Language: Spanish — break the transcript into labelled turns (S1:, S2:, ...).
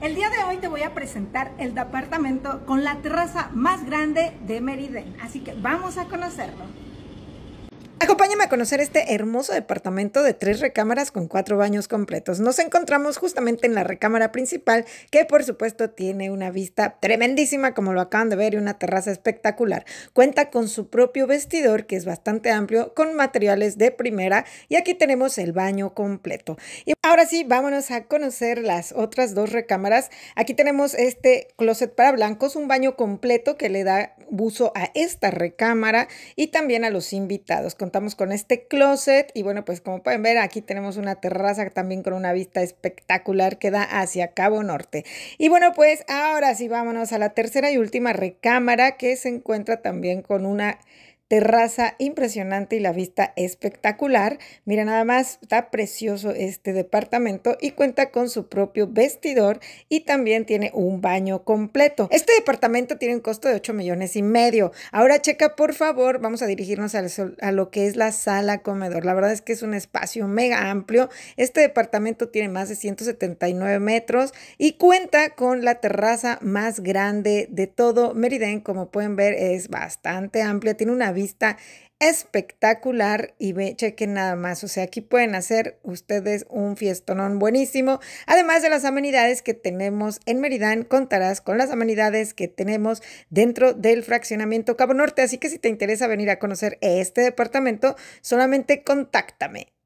S1: El día de hoy te voy a presentar el departamento con la terraza más grande de Meriden, así que vamos a conocerlo.
S2: Acompáñame a conocer este hermoso departamento de tres recámaras con cuatro baños completos. Nos encontramos justamente en la recámara principal, que por supuesto tiene una vista tremendísima, como lo acaban de ver, y una terraza espectacular. Cuenta con su propio vestidor, que es bastante amplio, con materiales de primera, y aquí tenemos el baño completo. Y ahora sí, vámonos a conocer las otras dos recámaras. Aquí tenemos este closet para blancos, un baño completo que le da uso a esta recámara y también a los invitados contamos con este closet y bueno, pues como pueden ver, aquí tenemos una terraza también con una vista espectacular que da hacia Cabo Norte. Y bueno, pues ahora sí, vámonos a la tercera y última recámara que se encuentra también con una terraza impresionante y la vista espectacular. Mira nada más, está precioso este departamento y cuenta con su propio vestidor y también tiene un baño completo. Este departamento tiene un costo de 8 millones y medio. Ahora checa por favor, vamos a dirigirnos a lo que es la sala comedor. La verdad es que es un espacio mega amplio. Este departamento tiene más de 179 metros y cuenta con la terraza más grande de todo Meriden. Como pueden ver es bastante amplia, tiene una vista espectacular y ve, chequen nada más, o sea, aquí pueden hacer ustedes un fiestonón buenísimo, además de las amenidades que tenemos en Meridán, contarás con las amenidades que tenemos dentro del fraccionamiento Cabo Norte, así que si te interesa venir a conocer este departamento, solamente contáctame.